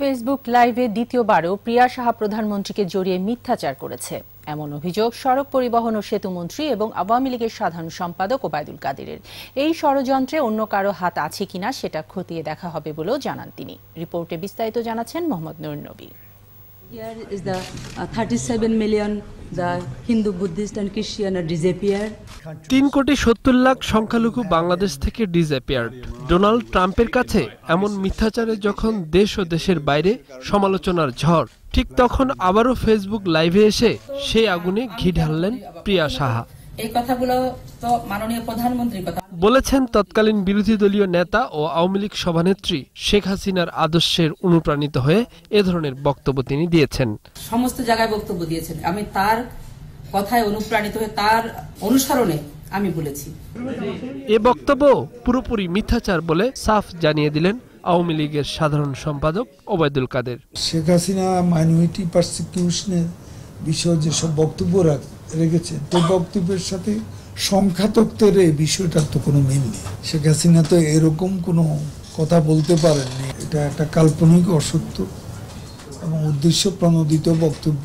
Facebook লাইভে দ্বিতীয়বারও প্রিয়া সাহা প্রধানমন্ত্রীকে জড়িয়ে মিথ্যাচার করেছে এমন অভিযোগ সড়ক পরিবহন ও সেতুমন্ত্রী এবং আওয়ামী লীগের সাধারণ সম্পাদক ওবায়দুল কাদেরের এই ষড়যন্ত্রে অন্য কারো হাত আছে কিনা সেটা খতিয়ে দেখা হবে বলেও জানান তিনি রিপোর্টে বিস্তারিত জানাচ্ছেন মোহাম্মদ নুর নবী Here is the uh, 37 million the Hindu, Buddhist and Christian are disappeared. তিন কোটি সত্তর লাখ সংখ্যালঘু বাংলাদেশ থেকে ডিসঅ্যাপিয়ার্ড ডোনাল্ড ট্রাম্পের কাছে এমন মিথ্যাচারে যখন দেশ ও দেশের বাইরে সমালোচনার ঝড় ঠিক তখন আবারও ফেসবুক লাইভে এসে সেই আগুনে ঘি ঢাললেন প্রিয়া সাহা এই কথাগুলো তো মাননীয় প্রধানমন্ত্রীর কথা বলেছেন তৎকালীন বিরোধী দলীয় নেতা ও আওয়ামী লীগ সভানেত্রী শেখ হাসিনার আদর্শের অনুপ্রাণিত হয়ে এ ধরনের বক্তব্য তিনি দিয়েছেন সমস্ত জায়গায় বক্তব্য দিয়েছেন আমি তার কথায় অনুপ্রাণিত হয়ে তার অনুসরণে আমি বলেছি এ বক্তব্য পুরোপুরি মিথ্যাচার বলে সাফ জানিয়ে দিলেন আওয়ামী লীগের সাধারণ সম্পাদক ওবায়দুল কাদের শেখ হাসিনা মাইনরিটি পার্সিকিউশনের বিষয়ে যেসব বক্তব্য রেখেছে তো বক্তব্যের সাথে সংখ্যাতত্ত্বের এই বিষয়টার তো কোনো মিল নেই শেখ হাসিনা তো এরকম কোনো কথা বলতে পারেননি এটা একটা কাল্পনিক অসত্য এবং উদ্দেশ্য প্রণোদিত বক্তব্য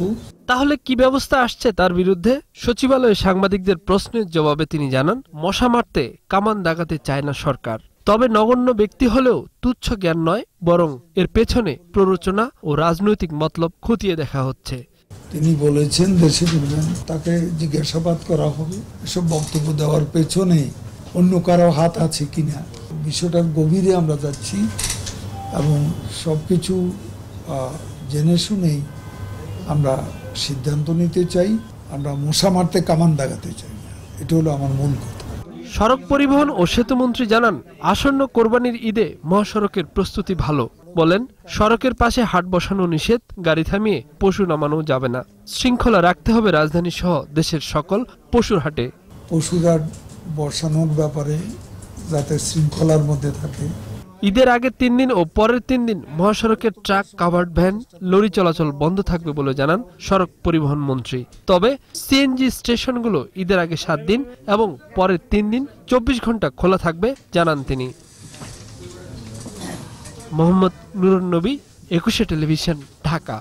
তাহলে কি ব্যবস্থা আসছে তার বিরুদ্ধে সচিবালয়ে সাংবাদিকদের প্রশ্নের জবাবে তিনি জানান মশা মারতে কামান দাগাতে চায় না সরকার তবে নগণ্য ব্যক্তি হলেও তুচ্ছ জ্ঞান নয় বরং এর পেছনে প্ররোচনা ও রাজনৈতিক মতলব খতিয়ে দেখা হচ্ছে তিনি বলেছেন দেশে ফিরবেন তাকে জিজ্ঞাসাবাদ করা হবে এসব বক্তব্য দেওয়ার পেছনে অন্য কারো হাত আছে কিনা বিষয়টার গভীরে আমরা যাচ্ছি এবং সব কিছু জেনে শুনেই আমরা সিদ্ধান্ত নিতে চাই আমরা মশা মারতে কামান দেখাতে চাই এটা হলো আমার মূল কথা সড়ক পরিবহন ও সেতুমন্ত্রী জানান আসন্ন কোরবানির ঈদে মহাসড়কের প্রস্তুতি ভালো বলেন সড়কের পাশে হাট বসানো নিষেধ গাড়ি থামিয়ে পশু নামানো যাবে না শৃঙ্খলা রাখতে হবে রাজধানী সহ দেশের সকল পশুর হাটে বসানোর ব্যাপারে যাতে শৃঙ্খলার মধ্যে থাকে ঈদের আগে তিন দিন ও পরের তিন দিন মহাসড়কের ট্রাক কাভার্ড ভ্যান লরি চলাচল বন্ধ থাকবে বলে জানান সড়ক পরিবহন মন্ত্রী তবে সিএনজি স্টেশনগুলো ঈদের আগে সাত দিন এবং পরের তিন দিন চব্বিশ ঘন্টা খোলা থাকবে জানান তিনি মোহাম্মদ নবী একুশে টেলিভিশন ঢাকা